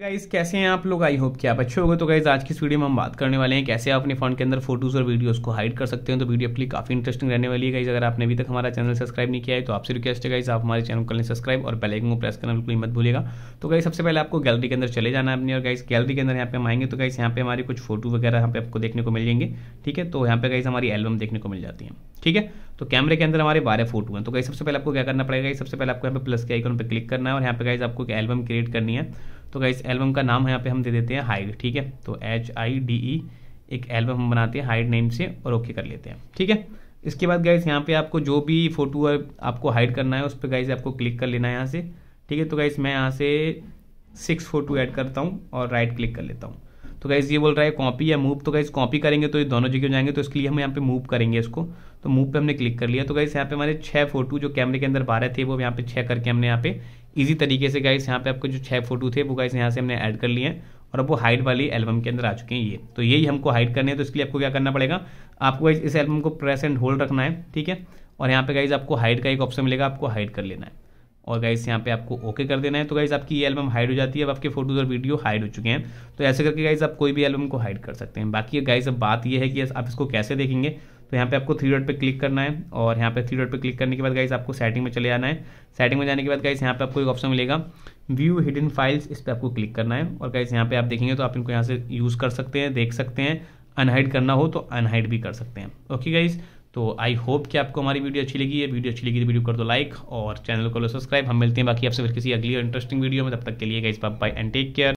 guys कैसे हैं आप लोग आई होप कि आप अच्छे हो तो गाइज आज की इस वीडियो में हम बात करने वाले हैं कैसे आप अपने फोन के अंदर फोटोज़ और वीडियोस को हाइड कर सकते हैं तो वीडियो अपनी काफ़ी इंटरेस्टिंग रहने वाली है गाइज अगर आपने अभी तक हमारा चैनल सब्सक्राइब नहीं किया है तो आपसे रिक्वेस्ट है गाइज आप हमारे चैनल को सब्सक्राइब और बेल को प्रेस करना बिल्कुल मत भूलेगा तो गाइज सबसे पहले आपको गैलरी के अंदर चले जाना है अपने और गाइज गैलरी के अंदर यहाँ पे हम आएंगे तो गाइज यहाँ पे हमारी कुछ फोटो वगैरह यहाँ पे आपको देखने को मिल जाएंगे ठीक है तो यहाँ पे गाइज हमारी एल्बम देखने को मिल जाती है ठीक है तो कैमरे के अंदर हमारे बारह फोटो हैं तो गाइज सबसे पहले आपको क्या करना पड़ेगा सबसे पहले आपको यहाँ पे प्लस के आइकन पर क्लिक करना है और यहाँ पे गाइज आपको एक एल्बम क्रिएट करनी है तो गाइस एल्बम का नाम यहाँ पे हम दे देते हैं हाइड ठीक है तो एच आई डी ई एक एल्बम हम बनाते हैं हाइड नेम से और ओके कर लेते हैं ठीक है इसके बाद गाइज यहाँ पे आपको जो भी फोटो आपको हाइड करना है उस पर गाइज आपको क्लिक कर लेना है यहाँ से ठीक है तो गाइज मैं यहाँ से सिक्स फोटो ऐड करता हूँ और राइट क्लिक कर लेता हूँ तो गाइज ये बोल रहा है कॉपी या मूव तो गाइज कॉपी करेंगे तो ये दोनों जगह जाएंगे तो इसके लिए हम यहाँ पे मूव करेंगे इसको तो मूव पे हमने क्लिक कर लिया तो गाइज यहाँ पे हमारे छह फोटो जो कैमरे के अंदर बारह थे वो यहाँ पे छह करके हमने यहाँ पे इजी तरीके से गाइस यहाँ पे आपको जो छह फोटो थे वो गाइस यहाँ से हमने ऐड कर लिए हैं और अब वो हाइड वाली एल्बम के अंदर आ चुके हैं ये तो यही हमको हाइड करने है तो इसके लिए आपको क्या करना पड़ेगा आपको इस एल्बम को प्रेस एंड होल्ड रखना है ठीक है और यहाँ पे गाइज आपको हाइड का एक ऑप्शन मिलेगा आपको हाइड कर लेना है और गाइस यहाँ पे आपको ओके कर देना है तो गाइज आपकी ये एल्बम हाइड हो जाती है अब आपके फोटोज और वीडियो हाइड हो चुके हैं तो ऐसे करके गाइस आप कोई भी एल्बम को हाइड कर सकते हैं बाकी गाइस अब बात ये है कि आप इसको कैसे देखेंगे तो यहाँ पे आपको थ्री डॉट पे क्लिक करना है और यहाँ पे थ्री डॉट पे क्लिक करने के बाद गाइज आपको सेटिंग में चले जाना है सेटिंग में जाने के बाद गाइस यहाँ पे आपको एक ऑप्शन मिलेगा व्यू हिडन फाइल्स इस पर आपको क्लिक करना है और गाइस यहाँ पे आप देखेंगे तो आप इनको यहाँ से यूज़ कर सकते हैं देख सकते हैं अनहाइड करना हो तो अनहाइड भी कर सकते हैं ओके गाइज़ तो आई होप कि आपको हमारी वीडियो अच्छी लगी है वीडियो अच्छी लगी तो वीडियो कर दो लाइक और चैनल को लो सब्सक्राइब हम मिलते हैं बाकी आपसे फिर किसी अगली इंटरेस्टिंग वीडियो में तब तक के लिए guys bye and take care